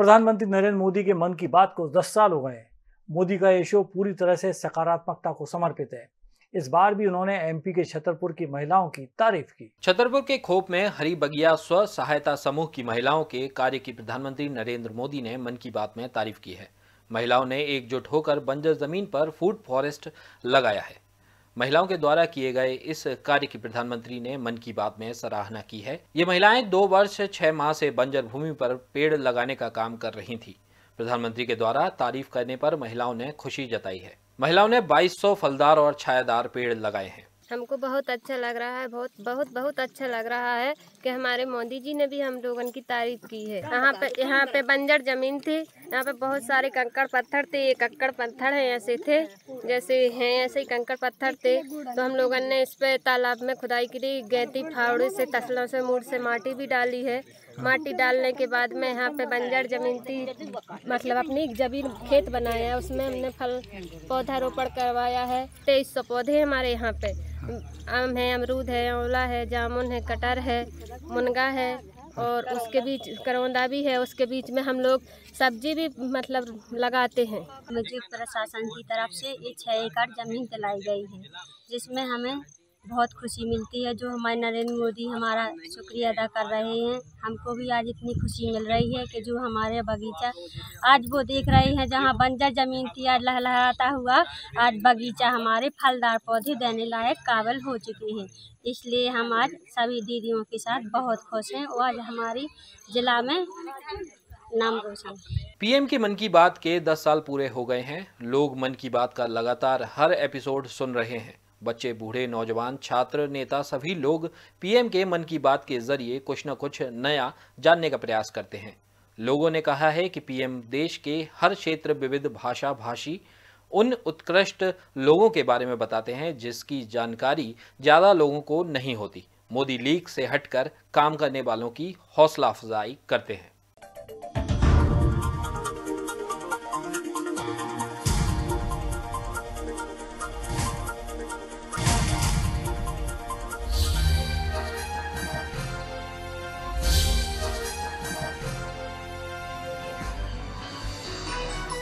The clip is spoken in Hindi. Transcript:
प्रधानमंत्री नरेंद्र मोदी के मन की बात को 10 साल हो गए हैं मोदी का ये शो पूरी तरह से सकारात्मकता को समर्पित है इस बार भी उन्होंने एमपी के छतरपुर की महिलाओं की तारीफ की छतरपुर के खोप में हरी बगिया स्व सहायता समूह की महिलाओं के कार्य की प्रधानमंत्री नरेंद्र मोदी ने मन की बात में तारीफ की है महिलाओं ने एकजुट होकर बंजर जमीन पर फूड फॉरेस्ट लगाया है महिलाओं के द्वारा किए गए इस कार्य की प्रधानमंत्री ने मन की बात में सराहना की है ये महिलाएं दो वर्ष छह माह से बंजर भूमि पर पेड़ लगाने का काम कर रही थी प्रधानमंत्री के द्वारा तारीफ करने पर महिलाओं ने खुशी जताई है महिलाओं ने 2200 फलदार और छायादार पेड़ लगाए हैं हमको बहुत अच्छा लग रहा है बहुत बहुत बहुत अच्छा लग रहा है कि हमारे मोदी जी ने भी हम लोगों की तारीफ की है यहाँ पे यहाँ पे बंजर जमीन थी यहाँ पे बहुत सारे कंकड़ पत्थर थे ये कंकड़ पत्थर है ऐसे थे जैसे हैं ऐसे ही कंकड़ पत्थर थे तो हम लोगों ने इस पे तालाब में खुदाई के लिए गैती फावड़े से तसलों से मूड से माटी भी डाली है माटी डालने के बाद में यहाँ पे बंजर जमीन थी मतलब अपनी जमीन खेत बनाया है उसमें हमने फल पौधा रोपण करवाया है तेईस सौ पौधे हमारे यहाँ पे आम है अमरूद है आंवला है जामुन है कटर है मुनगा है और उसके बीच करौंदा भी है उसके बीच में हम लोग सब्जी भी मतलब लगाते हैं मुझे प्रशासन की तरफ से छः एकड़ जमीन दिलाई गई है जिसमें हमें बहुत खुशी मिलती है जो हमारे नरेंद्र मोदी हमारा शुक्रिया अदा कर रहे हैं हमको भी आज इतनी खुशी मिल रही है कि जो हमारे बगीचा आज वो देख रहे हैं जहाँ बंजर जमीन थी आज लहलहाता हुआ आज बगीचा हमारे फलदार पौधे देने लायक काबल हो चुके हैं इसलिए हम आज सभी दीदियों के साथ बहुत खुश हैं और आज हमारी जिला में नाम रोशन पीएम के मन की बात के दस साल पूरे हो गए हैं लोग मन की बात का लगातार हर एपिसोड सुन रहे हैं बच्चे बूढ़े नौजवान छात्र नेता सभी लोग पीएम के मन की बात के जरिए कुछ न कुछ नया जानने का प्रयास करते हैं लोगों ने कहा है कि पीएम देश के हर क्षेत्र विविध भाषा भाषी उन उत्कृष्ट लोगों के बारे में बताते हैं जिसकी जानकारी ज़्यादा लोगों को नहीं होती मोदी लीग से हटकर काम करने वालों की हौसला अफजाई करते हैं